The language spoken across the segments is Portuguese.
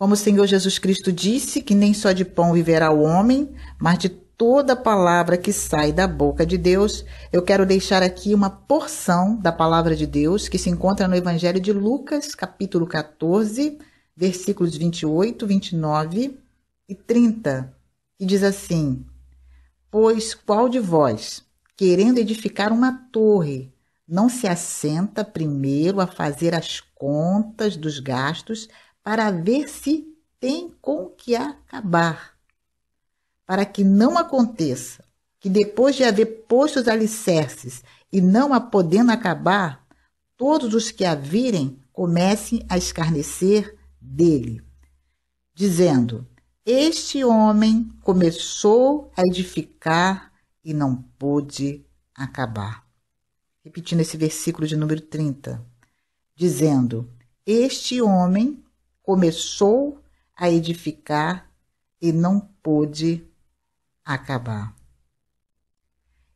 Como o Senhor Jesus Cristo disse que nem só de pão viverá o homem, mas de toda palavra que sai da boca de Deus, eu quero deixar aqui uma porção da palavra de Deus que se encontra no Evangelho de Lucas, capítulo 14, versículos 28, 29 e 30, que diz assim: Pois qual de vós, querendo edificar uma torre, não se assenta primeiro a fazer as contas dos gastos para ver se tem com que acabar, para que não aconteça que depois de haver posto os alicerces e não a podendo acabar, todos os que a virem comecem a escarnecer dele, dizendo: Este homem começou a edificar e não pôde acabar. Repetindo esse versículo de número 30, dizendo: Este homem começou a edificar e não pôde acabar.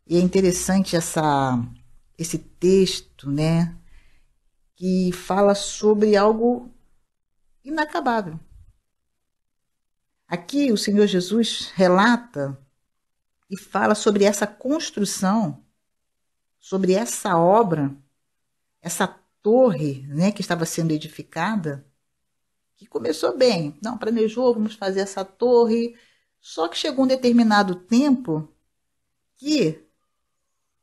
E é interessante essa, esse texto, né, que fala sobre algo inacabável. Aqui o Senhor Jesus relata e fala sobre essa construção, sobre essa obra, essa torre, né, que estava sendo edificada começou bem. Não, planejou, vamos fazer essa torre. Só que chegou um determinado tempo que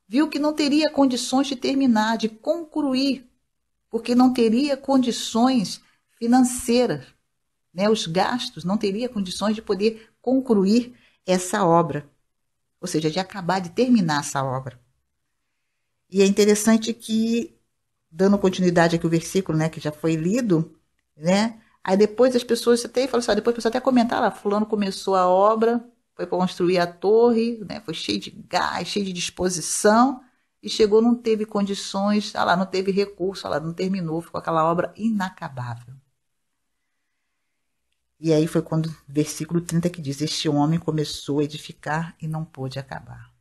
viu que não teria condições de terminar, de concluir, porque não teria condições financeiras, né? os gastos, não teria condições de poder concluir essa obra, ou seja, de acabar de terminar essa obra. E é interessante que, dando continuidade aqui ao versículo né, que já foi lido, né, Aí depois as pessoas até falam assim, depois a pessoa até comentar lá, ah, fulano começou a obra, foi construir a torre, né? Foi cheio de gás, cheio de disposição e chegou não teve condições, ah lá, não teve recurso, ah lá, não terminou, ficou aquela obra inacabável. E aí foi quando versículo 30 que diz: "Este homem começou a edificar e não pôde acabar".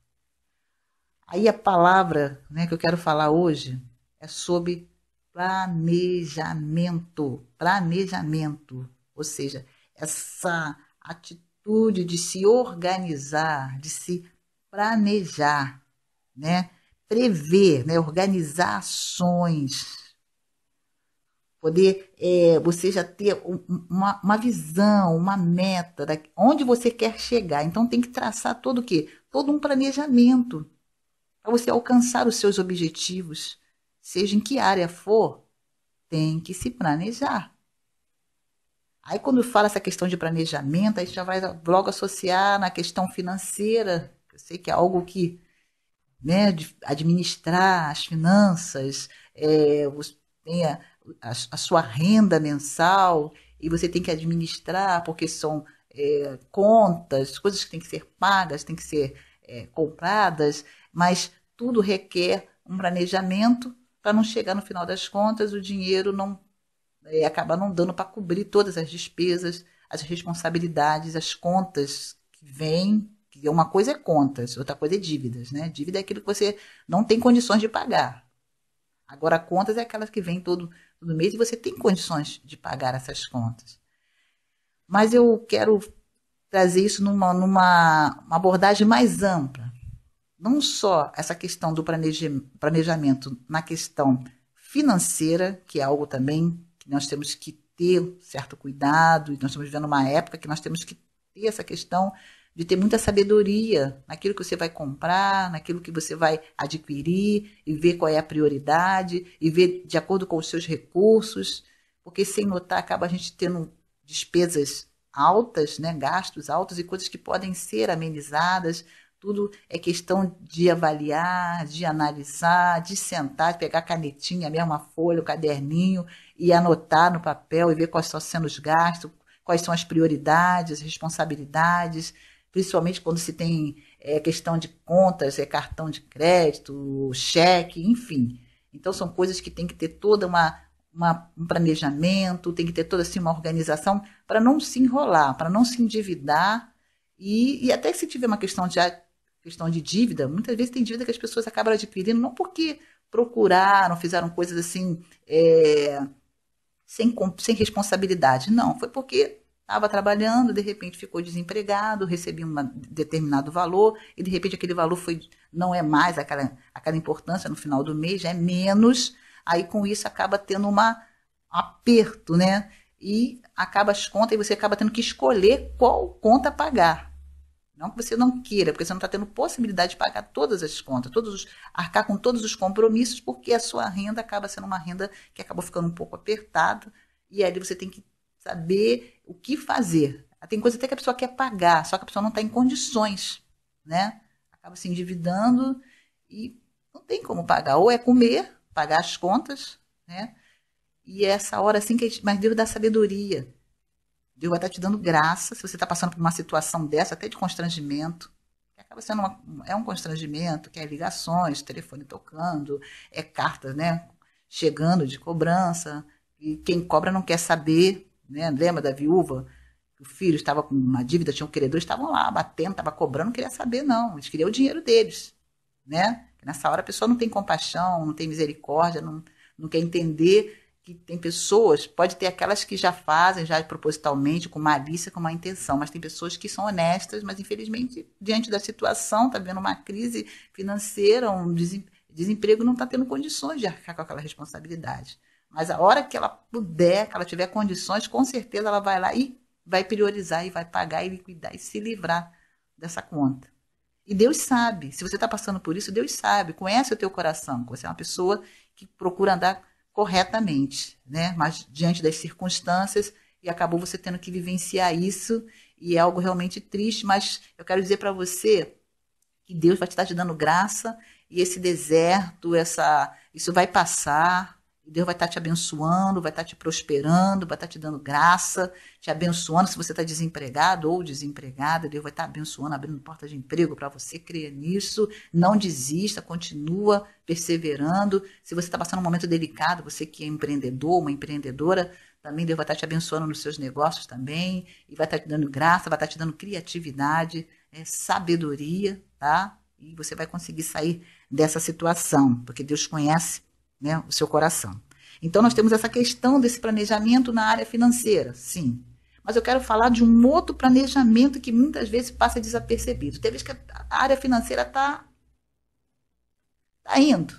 Aí a palavra, né, que eu quero falar hoje é sobre planejamento, planejamento, ou seja, essa atitude de se organizar, de se planejar, né? Prever, né? organizar ações, poder é, você já ter uma, uma visão, uma meta, da, onde você quer chegar. Então tem que traçar todo o quê? Todo um planejamento para você alcançar os seus objetivos seja em que área for, tem que se planejar. Aí, quando fala essa questão de planejamento, a gente já vai logo associar na questão financeira. Eu sei que é algo que né, administrar as finanças, é, você tem a, a, a, sua renda mensal e você tem que administrar porque são é, contas, coisas que têm que ser pagas, têm que ser é, compradas, mas tudo requer um planejamento para não chegar no final das contas o dinheiro não é, não dando para cobrir todas as despesas, as responsabilidades, as contas que vêm. É, uma coisa é contas, outra coisa é dívidas, né? Dívida é aquilo que você não tem condições de pagar. Agora, contas é aquelas que vêm todo, todo mês e você tem condições de pagar essas contas. Mas eu quero trazer isso numa, numa abordagem mais ampla, não só essa questão do planejamento na questão financeira, que é algo também que nós temos que ter certo cuidado, e nós estamos vivendo uma época que nós temos que ter essa questão de ter muita sabedoria naquilo que você vai comprar, naquilo que você vai adquirir e ver qual é a prioridade e ver de acordo com os seus recursos, porque sem notar acaba a gente tendo despesas altas, né, gastos altos e coisas que podem ser amenizadas, tudo é questão de avaliar, de analisar, de sentar, de pegar a canetinha, a mesma folha, o caderninho e anotar no papel e ver quais estão sendo os gastos, quais são as prioridades, responsabilidades, principalmente quando se tem é, questão de contas, é cartão de crédito, cheque, enfim. Então são coisas que tem que ter toda uma, uma um planejamento, tem que ter toda assim uma organização para não se enrolar, para não se endividar e, e até se tiver uma questão de ah, questão de dívida, muitas vezes tem dívida que as pessoas acabam adquirindo não porque procuraram, fizeram coisas assim é, sem, sem responsabilidade, não, foi porque estava trabalhando, de repente ficou desempregado, recebia um determinado valor e de repente aquele valor foi não é mais aquela, aquela importância no final do mês, já é menos, aí com isso acaba tendo uma, um aperto, né? E acaba as contas e você acaba tendo que escolher qual conta pagar não que você não queira, porque você não está tendo possibilidade de pagar todas as contas, todos os, arcar com todos os compromissos, porque a sua renda acaba sendo uma renda que acabou ficando um pouco apertada, e aí você tem que saber o que fazer. Tem coisa até que a pessoa quer pagar, só que a pessoa não está em condições, né? Acaba se endividando e não tem como pagar. Ou é comer, pagar as contas, né? E é essa hora assim que a gente, mas Deus dá sabedoria Deus vai estar te dando graça se você está passando por uma situação dessa, até de constrangimento. Acaba sendo uma, é um constrangimento, que é ligações, telefone tocando, é cartas, né? Chegando de cobrança. E quem cobra não quer saber, né? Lembra da viúva? O filho estava com uma dívida, tinha um credor, estavam lá batendo, estava cobrando, não queria saber, não. Eles queriam o dinheiro deles, né? Nessa hora a pessoa não tem compaixão, não tem misericórdia, não, não quer entender que tem pessoas, pode ter aquelas que já fazem, já propositalmente, com malícia, com má intenção, mas tem pessoas que são honestas, mas infelizmente, diante da situação, está vendo uma crise financeira, um desemprego, não está tendo condições de arcar com aquela responsabilidade. Mas a hora que ela puder, que ela tiver condições, com certeza ela vai lá e vai priorizar e vai pagar e liquidar e se livrar dessa conta. E Deus sabe, se você está passando por isso, Deus sabe, conhece o teu coração, você é uma pessoa que procura andar corretamente, né? Mas diante das circunstâncias e acabou você tendo que vivenciar isso e é algo realmente triste, mas eu quero dizer para você que Deus vai te estar te dando graça e esse deserto, essa isso vai passar, Deus vai estar te abençoando, vai estar te prosperando, vai estar te dando graça, te abençoando. Se você está desempregado ou desempregada, Deus vai estar abençoando, abrindo porta de emprego para você. Crie nisso, não desista, continua perseverando. Se você está passando um momento delicado, você que é empreendedor, uma empreendedora, também Deus vai estar te abençoando nos seus negócios também, e vai estar te dando graça, vai estar te dando criatividade, é, sabedoria, tá? E você vai conseguir sair dessa situação, porque Deus conhece né, o seu coração. Então, nós temos essa questão desse planejamento na área financeira, sim. Mas eu quero falar de um outro planejamento que muitas vezes passa desapercebido. Tem vezes que a área financeira está tá indo,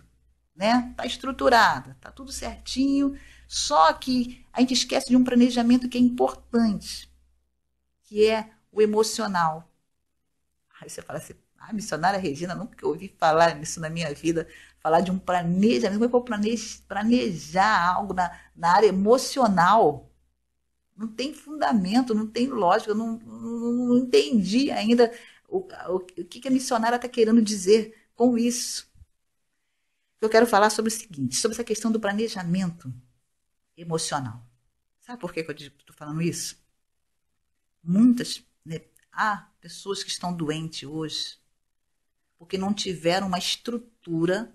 né? Está estruturada, está tudo certinho. Só que a gente esquece de um planejamento que é importante, que é o emocional. Aí você fala assim, ah, missionária Regina, nunca ouvi falar nisso na minha vida falar de um planejamento, como é que eu vou planejar, planejar algo na, na área emocional? Não tem fundamento, não tem lógica, eu não, não, não entendi ainda o, o, o que, que a missionária está querendo dizer com isso. Eu quero falar sobre o seguinte, sobre essa questão do planejamento emocional. Sabe por que, que eu estou falando isso? Muitas, né, há pessoas que estão doentes hoje porque não tiveram uma estrutura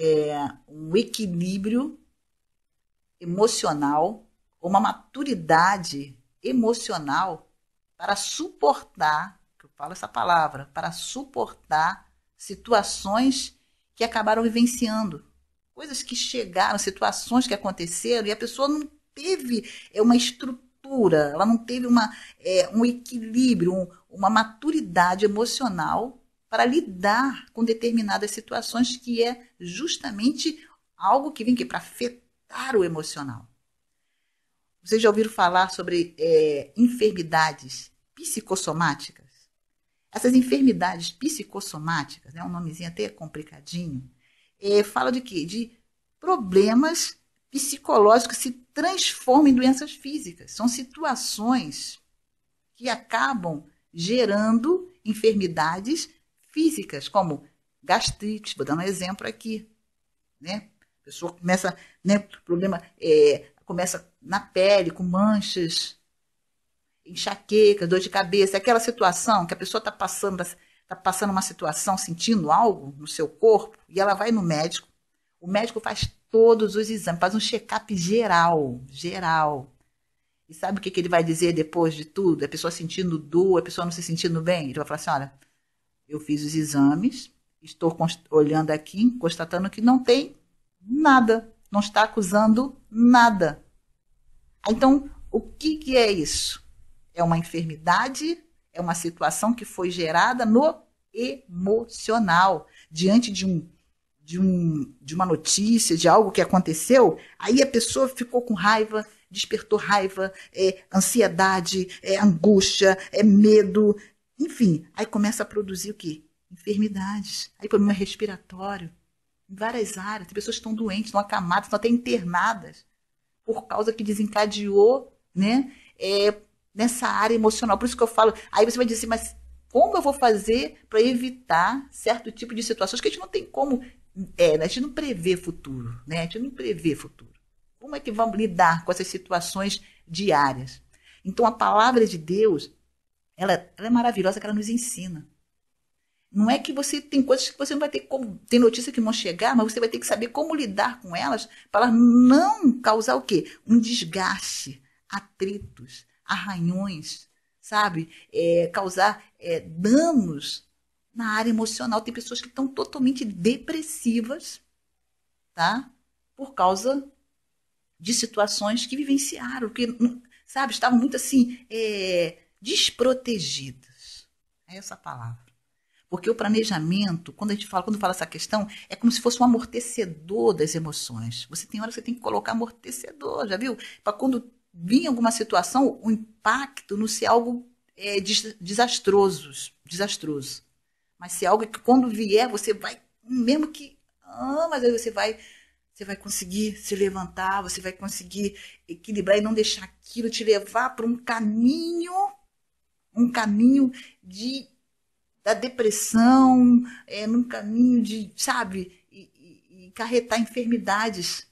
é, um equilíbrio emocional, uma maturidade emocional para suportar, que eu falo essa palavra, para suportar situações que acabaram vivenciando, coisas que chegaram, situações que aconteceram e a pessoa não teve é, uma estrutura, ela não teve uma, é, um equilíbrio, um, uma maturidade emocional para lidar com determinadas situações que é justamente algo que vem aqui para afetar o emocional. Vocês já ouviram falar sobre é, enfermidades psicossomáticas? Essas enfermidades psicossomáticas, é né, um nomezinho até complicadinho, é, fala de quê? De problemas psicológicos que se transformam em doenças físicas. São situações que acabam gerando enfermidades físicas, como gastrite, vou dar um exemplo aqui, né? A pessoa começa, né, problema é, começa na pele, com manchas, enxaqueca, dor de cabeça, é aquela situação que a pessoa está passando, tá passando uma situação, sentindo algo no seu corpo, e ela vai no médico, o médico faz todos os exames, faz um check-up geral, geral. E sabe o que, que ele vai dizer depois de tudo? A pessoa sentindo dor, a pessoa não se sentindo bem? Ele vai falar assim, olha, eu fiz os exames, estou olhando aqui, constatando que não tem nada, não está acusando nada. Então, o que, que é isso? É uma enfermidade, é uma situação que foi gerada no emocional, diante de um de, um, de uma notícia, de algo que aconteceu, aí a pessoa ficou com raiva, despertou raiva, é, ansiedade, é, angústia, é medo, enfim, aí começa a produzir o quê? Enfermidades. Aí problema respiratório. Em várias áreas. As pessoas estão doentes, estão acamadas, estão até internadas. Por causa que desencadeou, né? É, nessa área emocional. Por isso que eu falo. Aí você vai dizer assim, mas como eu vou fazer para evitar certo tipo de situações que a gente não tem como. É, a gente não prevê futuro, né? A gente não prevê futuro. Como é que vamos lidar com essas situações diárias? Então, a palavra de Deus ela, ela é maravilhosa que ela nos ensina. Não é que você tem coisas que você não vai ter como. Tem notícias que vão chegar, mas você vai ter que saber como lidar com elas para elas não causar o quê? Um desgaste, atritos, arranhões, sabe? É, causar é, danos na área emocional. Tem pessoas que estão totalmente depressivas, tá? Por causa de situações que vivenciaram, que, sabe, estavam muito assim. É, desprotegidas. É essa palavra. Porque o planejamento, quando a gente fala, quando fala essa questão, é como se fosse um amortecedor das emoções. Você tem hora que você tem que colocar amortecedor, já viu? Para quando vir alguma situação, o impacto não ser algo é, desastroso, desastroso. Mas se algo que quando vier, você vai, mesmo que, ah, mas aí você vai, você vai conseguir se levantar, você vai conseguir equilibrar e não deixar aquilo te levar para um caminho um caminho de da depressão, é, num caminho de, sabe, e, e carretar enfermidades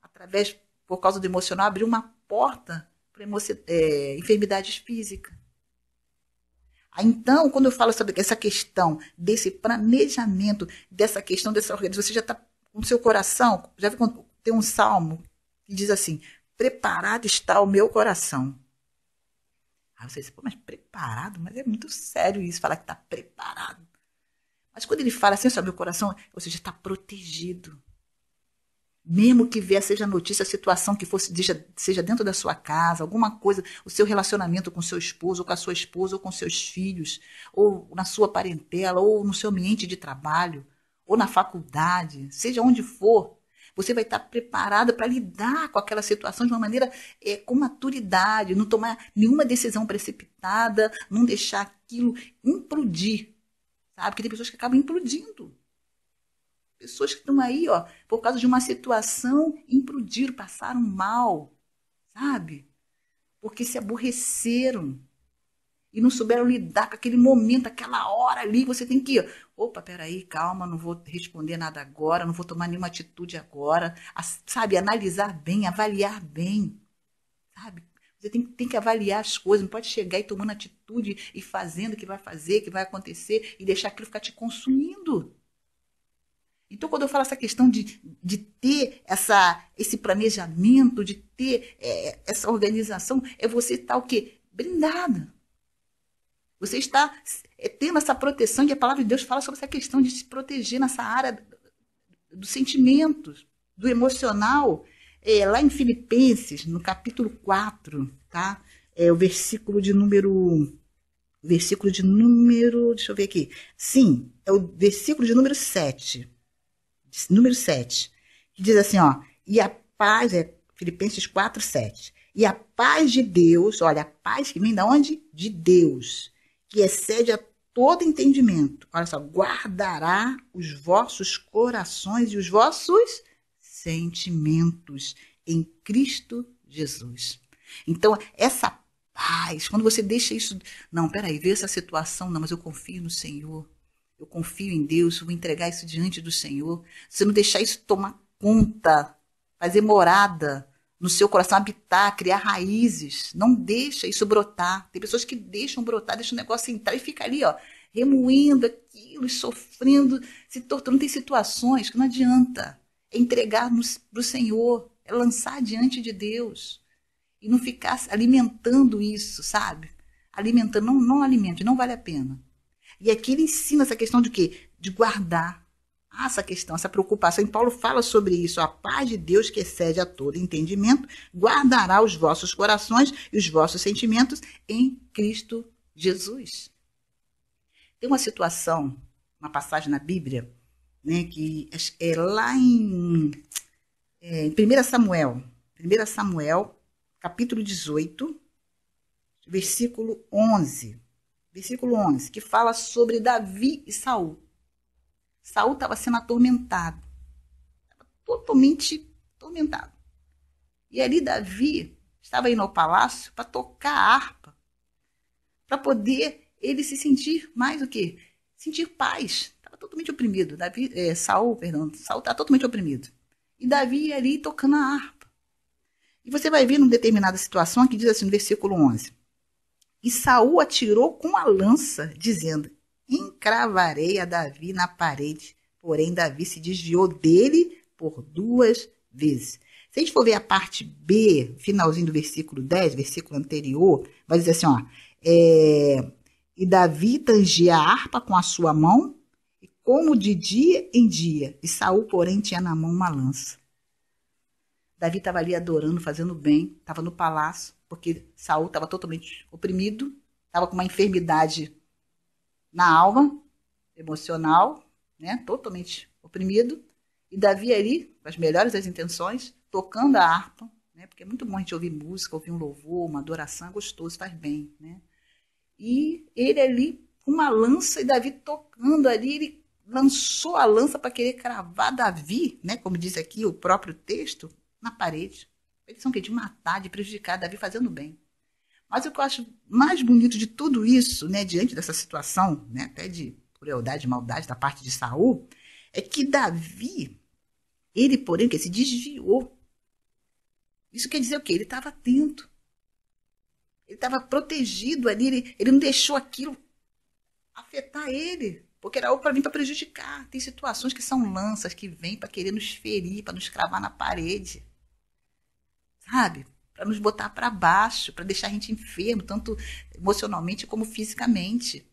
através, por causa do emocional, abrir uma porta para é, enfermidades físicas. Então, quando eu falo sobre essa questão desse planejamento, dessa questão dessa organização, você já está com o seu coração, já tem um salmo que diz assim: preparado está o meu coração Aí você diz, assim, pô, mas preparado? Mas é muito sério isso, falar que está preparado. Mas quando ele fala assim sabe o coração, ou seja, está protegido. Mesmo que vier, seja notícia, situação que fosse, seja dentro da sua casa, alguma coisa, o seu relacionamento com seu esposo, ou com a sua esposa, ou com seus filhos, ou na sua parentela, ou no seu ambiente de trabalho, ou na faculdade, seja onde for, você vai estar preparado para lidar com aquela situação de uma maneira é, com maturidade, não tomar nenhuma decisão precipitada, não deixar aquilo implodir. Sabe? Porque tem pessoas que acabam implodindo. Pessoas que estão aí, ó, por causa de uma situação, implodiram, passaram mal, sabe? Porque se aborreceram, e não souberam lidar com aquele momento, aquela hora ali, você tem que ir. Opa, peraí, calma, não vou responder nada agora, não vou tomar nenhuma atitude agora. Sabe, analisar bem, avaliar bem. Sabe? Você tem, tem que avaliar as coisas, não pode chegar e tomando atitude e fazendo o que vai fazer, o que vai acontecer e deixar aquilo ficar te consumindo. Então, quando eu falo essa questão de, de ter essa, esse planejamento, de ter é, essa organização, é você estar tá o quê? Blindada você está é, tendo essa proteção, que a palavra de Deus fala sobre essa questão de se proteger nessa área dos sentimentos, do emocional. É, lá em Filipenses, no capítulo 4, tá? É o versículo de número. Versículo de número. Deixa eu ver aqui. Sim, é o versículo de número 7. Número 7. Que diz assim, ó. E a paz, é Filipenses 4, 7. E a paz de Deus, olha, a paz que vem da onde? De Deus que excede a todo entendimento. Olha só, guardará os vossos corações e os vossos sentimentos em Cristo Jesus. Então, essa paz, quando você deixa isso, não, peraí, vê essa situação, não, mas eu confio no Senhor, eu confio em Deus, vou entregar isso diante do Senhor. Você não deixar isso tomar conta, fazer morada, no seu coração habitar, criar raízes. Não deixa isso brotar. Tem pessoas que deixam brotar, deixam o negócio entrar e fica ali, ó, remoendo aquilo, sofrendo, se torturando. Tem situações que não adianta. É entregar para o Senhor, é lançar diante de Deus. E não ficar alimentando isso, sabe? Alimentando, não, não alimente, não vale a pena. E aqui ele ensina essa questão de quê? De guardar essa questão, essa preocupação. E Paulo fala sobre isso. A paz de Deus, que excede a todo entendimento, guardará os vossos corações e os vossos sentimentos em Cristo Jesus. Tem uma situação, uma passagem na Bíblia, né, que é, é lá em, é, em 1 Samuel. 1 Samuel, capítulo 18, versículo 11. Versículo 11, que fala sobre Davi e Saul. Saul estava sendo atormentado. totalmente atormentado. E ali Davi estava indo ao palácio para tocar a harpa, para poder ele se sentir mais o quê? Sentir paz. Estava totalmente oprimido. Davi, é, Saul, perdão, Saul estava tá totalmente oprimido. E Davi ali tocando a harpa. E você vai ver numa determinada situação que diz assim, no versículo 11. E Saul atirou com a lança, dizendo: encravarei a Davi na parede. Porém, Davi se desviou dele por duas vezes. Se a gente for ver a parte B, finalzinho do versículo 10, versículo anterior, vai dizer assim: ó, é, e Davi tangia a harpa com a sua mão, e como de dia em dia, e Saul, porém, tinha na mão uma lança. Davi estava ali adorando, fazendo bem, estava no palácio, porque Saul estava totalmente oprimido, estava com uma enfermidade na alma emocional, né, totalmente oprimido, e Davi ali, com as melhores das intenções, tocando a harpa, né, porque é muito bom a gente ouvir música, ouvir um louvor, uma adoração, é gostoso, faz bem, né? E ele ali com uma lança e Davi tocando ali, ele lançou a lança para querer cravar Davi, né, como diz aqui o próprio texto, na parede. Eles são que de matar, de prejudicar Davi fazendo bem. Mas o que eu acho mais bonito de tudo isso, né, diante dessa situação, né, até de crueldade e maldade da parte de Saul, é que Davi, ele, porém, que se desviou. Isso quer dizer o quê? Ele estava atento. Ele estava protegido ali, ele, ele não deixou aquilo afetar ele, porque era algo para vir para prejudicar. Tem situações que são lanças que vêm para querer nos ferir, para nos cravar na parede. Sabe? para nos botar para baixo, para deixar a gente enfermo, tanto emocionalmente como fisicamente.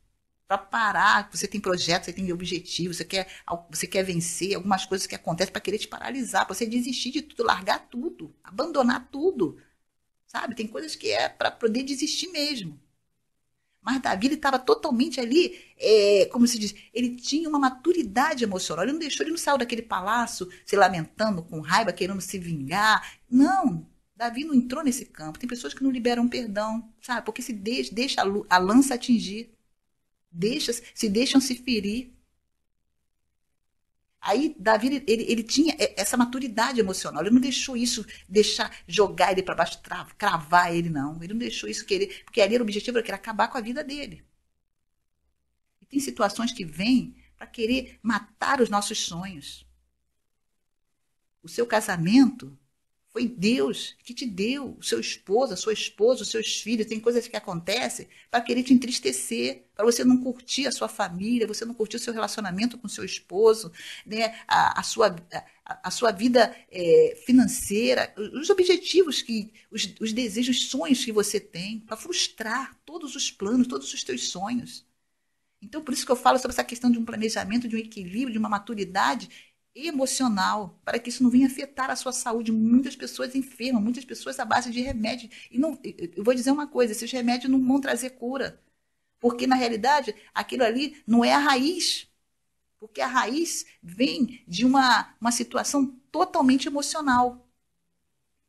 Para parar, você tem projetos, você tem objetivos, você quer, você quer vencer, algumas coisas que acontecem para querer te paralisar, para você desistir de tudo, largar tudo, abandonar tudo. Sabe? Tem coisas que é para poder desistir mesmo. Mas Davi estava totalmente ali, é, como se diz, ele tinha uma maturidade emocional. Ele não deixou, ele não saiu daquele palácio se lamentando, com raiva, querendo se vingar. Não. Davi não entrou nesse campo. Tem pessoas que não liberam perdão, sabe? Porque se de deixa a, a lança atingir, deixa, se deixam se ferir. Aí Davi ele, ele, tinha essa maturidade emocional. Ele não deixou isso deixar jogar ele para baixo, cravar ele não. Ele não deixou isso querer, porque ali era o objetivo era acabar com a vida dele. E tem situações que vêm para querer matar os nossos sonhos. O seu casamento foi Deus que te deu, o seu esposo, a sua esposa, os seus filhos. Tem coisas que acontecem para querer te entristecer, para você não curtir a sua família, você não curtir o seu relacionamento com o seu esposo, né? a, a sua, a, a sua vida é, financeira, os objetivos, que, os, os desejos, os sonhos que você tem, para frustrar todos os planos, todos os teus sonhos. Então, por isso que eu falo sobre essa questão de um planejamento, de um equilíbrio, de uma maturidade emocional, para que isso não venha afetar a sua saúde. Muitas pessoas enfermam, muitas pessoas à base de remédio. E não, eu vou dizer uma coisa: esses remédios não vão trazer cura. Porque, na realidade, aquilo ali não é a raiz. Porque a raiz vem de uma, uma situação totalmente emocional.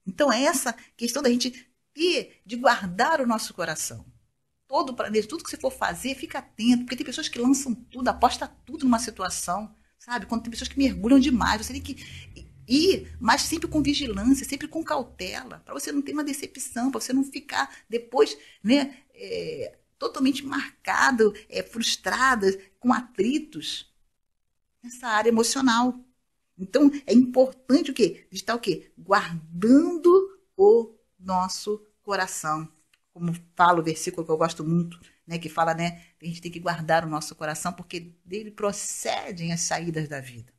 Então, é essa questão da gente ter, de guardar o nosso coração todo planejamento, tudo que você for fazer, fica atento, porque tem pessoas que lançam tudo, aposta tudo numa situação. Sabe? Quando tem pessoas que mergulham demais, você tem que ir, mas sempre com vigilância, sempre com cautela, para você não ter uma decepção, para você não ficar depois, né? É, totalmente marcado, é, frustrada, com atritos nessa área emocional. Então, é importante o quê? Estar o quê? Guardando o nosso coração como fala o versículo que eu gosto muito, né, que fala, né, que a gente tem que guardar o nosso coração porque dele procedem as saídas da vida.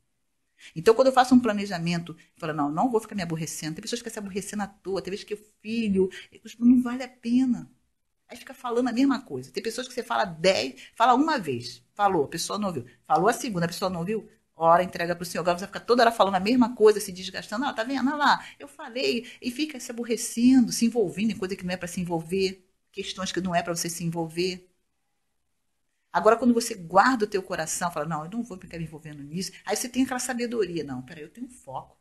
Então, quando eu faço um planejamento, eu falo, não, não vou ficar me aborrecendo. Tem pessoas que se aborrecendo à toa, tem vezes que o filho, não vale a pena. Aí fica falando a mesma coisa. Tem pessoas que você fala dez, fala uma vez, falou, a pessoa não ouviu. Falou a segunda, a pessoa não ouviu hora entrega para o Senhor. Agora você fica toda hora falando a mesma coisa, se desgastando. Ah, tá vendo? Olha ah lá, eu falei. E fica se aborrecendo, se envolvendo em coisa que não é para se envolver, questões que não é para você se envolver. Agora, quando você guarda o teu coração, fala, não, eu não vou ficar me envolvendo nisso. Aí você tem aquela sabedoria. Não, peraí, eu tenho foco.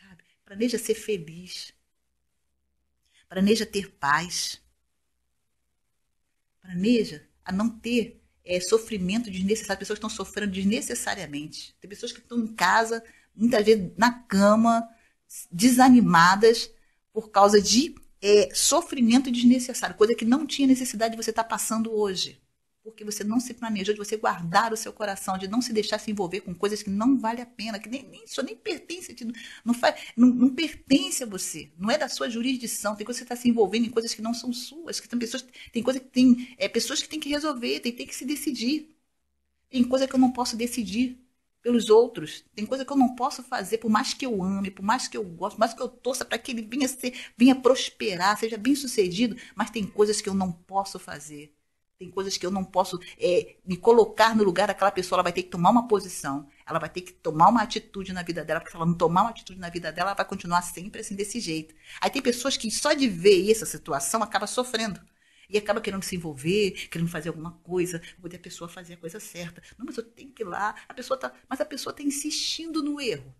Sabe? Planeja ser feliz. Planeja ter paz. Planeja a não ter é, sofrimento desnecessário, pessoas estão sofrendo desnecessariamente. Tem pessoas que estão em casa, muitas vezes na cama, desanimadas por causa de é, sofrimento desnecessário, coisa que não tinha necessidade de você estar tá passando hoje porque você não se planejou de você guardar o seu coração, de não se deixar se envolver com coisas que não vale a pena, que nem, nem isso nem pertence a ti, não, faz, não, não, pertence a você, não é da sua jurisdição. Tem coisa que você está se envolvendo em coisas que não são suas, que tem pessoas, tem coisa que tem é, pessoas que têm que resolver, tem, tem que se decidir. Tem coisa que eu não posso decidir pelos outros. Tem coisa que eu não posso fazer, por mais que eu ame, por mais que eu goste, por mais que eu torça para que ele venha, ser, venha prosperar, seja bem sucedido, mas tem coisas que eu não posso fazer. Tem coisas que eu não posso é, me colocar no lugar daquela pessoa. Ela vai ter que tomar uma posição, ela vai ter que tomar uma atitude na vida dela, porque se ela não tomar uma atitude na vida dela, ela vai continuar sempre assim, desse jeito. Aí tem pessoas que só de ver essa situação acaba sofrendo. E acaba querendo se envolver, querendo fazer alguma coisa, poder a pessoa fazer a coisa certa. Não, mas eu tenho que ir lá. A pessoa tá, mas a pessoa está insistindo no erro.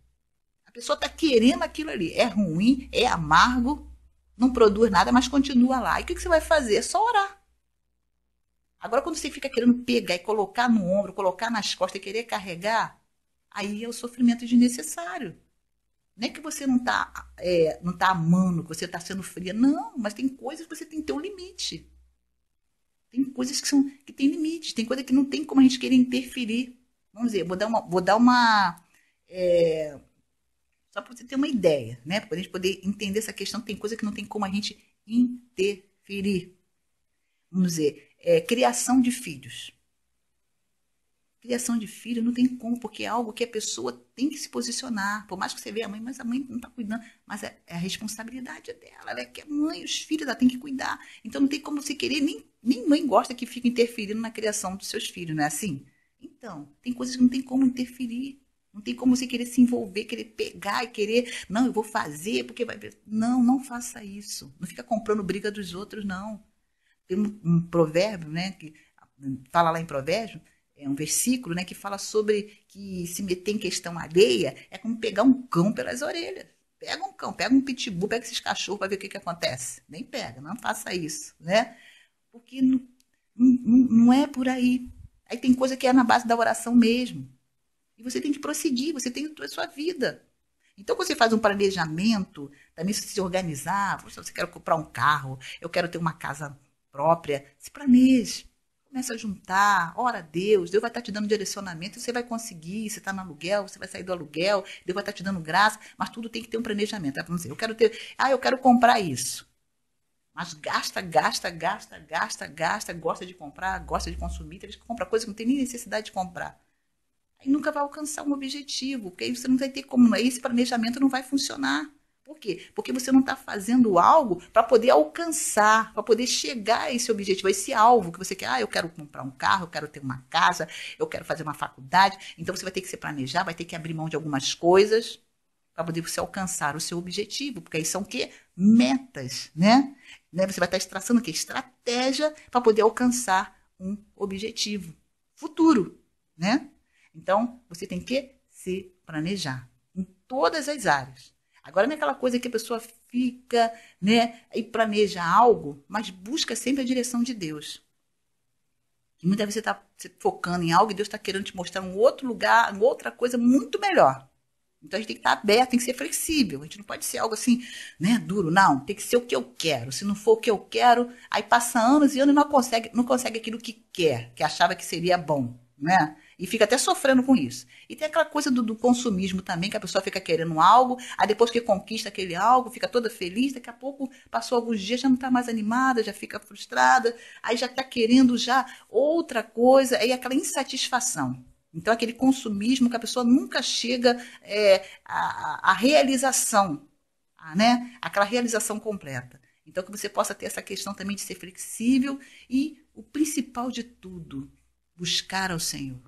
A pessoa está querendo aquilo ali. É ruim, é amargo, não produz nada, mas continua lá. E o que, que você vai fazer? É só orar Agora, quando você fica querendo pegar e colocar no ombro, colocar nas costas e querer carregar, aí é o sofrimento desnecessário. Não é que você não está é, não tá amando, que você está sendo fria. Não, mas tem coisas que você tem que ter um limite. Tem coisas que, são, que tem limite, tem coisa que não tem como a gente querer interferir. Vamos dizer, vou dar uma. Vou dar uma é, só para você ter uma ideia, né? Para a gente poder entender essa questão, tem coisa que não tem como a gente interferir. Vamos dizer, é, criação de filhos. Criação de filho não tem como, porque é algo que a pessoa tem que se posicionar. Por mais que você veja a mãe, mas a mãe não está cuidando. Mas é, é, a responsabilidade dela. Ela é que a é mãe, os filhos, ela tem que cuidar. Então não tem como você querer, nem, nem mãe gosta que fique interferindo na criação dos seus filhos, não é assim? Então, tem coisas que não tem como interferir. Não tem como você querer se envolver, querer pegar e querer, não, eu vou fazer porque vai. ver Não, não faça isso. Não fica comprando briga dos outros, não. Tem um, um provérbio, né, que fala lá em provérbio, é um versículo, né, que fala sobre que se meter em questão alheia é como pegar um cão pelas orelhas. Pega um cão, pega um pitbull, pega esses cachorros para ver o que, que acontece. Nem pega, não faça isso, né? Porque não, não, não é por aí. Aí tem coisa que é na base da oração mesmo. E você tem que prosseguir, você tem a sua vida. Então, quando você faz um planejamento, também se organizar, você quer comprar um carro, eu quero ter uma casa própria, se planeje. Começa a juntar, ora a Deus, Deus vai estar tá te dando direcionamento, você vai conseguir, você está no aluguel, você vai sair do aluguel, Deus vai estar tá te dando graça, mas tudo tem que ter um planejamento. Tá? Assim, eu quero ter, ah, eu quero comprar isso. Mas gasta, gasta, gasta, gasta, gasta, gosta de comprar, gosta de consumir, tem gente que compra coisa que não tem nem necessidade de comprar. Aí nunca vai alcançar um objetivo, porque aí você não vai ter como, esse planejamento não vai funcionar. Por quê? Porque você não está fazendo algo para poder alcançar, para poder chegar a esse objetivo, a esse alvo que você quer. Ah, eu quero comprar um carro, eu quero ter uma casa, eu quero fazer uma faculdade. Então você vai ter que se planejar, vai ter que abrir mão de algumas coisas para poder você alcançar o seu objetivo, porque aí são o quê? Metas, né? né? Você vai estar tá traçando o quê? Estratégia para poder alcançar um objetivo futuro, né? Então você tem que se planejar em todas as áreas. Agora não é aquela coisa que a pessoa fica, né, e planeja algo, mas busca sempre a direção de Deus. E muitas vezes você está focando em algo e Deus está querendo te mostrar um outro lugar, uma outra coisa muito melhor. Então a gente tem que estar tá aberto, tem que ser flexível. A gente não pode ser algo assim, né, duro, não. Tem que ser o que eu quero. Se não for o que eu quero, aí passa anos e anos e não consegue, não consegue aquilo que quer, que achava que seria bom, né? E fica até sofrendo com isso. E tem aquela coisa do, do, consumismo também, que a pessoa fica querendo algo, aí depois que conquista aquele algo, fica toda feliz, daqui a pouco passou alguns dias, já não está mais animada, já fica frustrada, aí já está querendo já outra coisa, aí é aquela insatisfação. Então, aquele consumismo que a pessoa nunca chega é, à, à realização, à, né? aquela realização completa. Então, que você possa ter essa questão também de ser flexível e o principal de tudo, buscar ao Senhor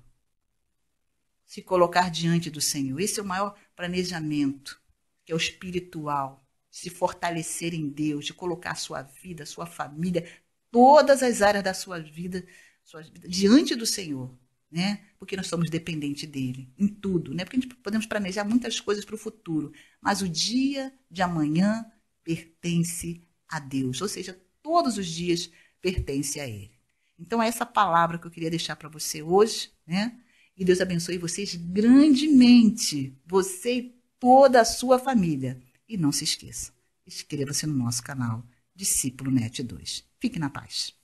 se colocar diante do Senhor. Esse é o maior planejamento, que é o espiritual, se fortalecer em Deus, de colocar sua vida, sua família, todas as áreas da sua vida, sua vida diante do Senhor, né? Porque nós somos dependentes dele em tudo, né? Porque a gente podemos planejar muitas coisas para o futuro, mas o dia de amanhã pertence a Deus, ou seja, todos os dias pertence a ele. Então é essa palavra que eu queria deixar para você hoje, né? E Deus abençoe vocês grandemente, você e toda a sua família. E não se esqueça, inscreva-se no nosso canal Discípulo Net 2. Fique na paz.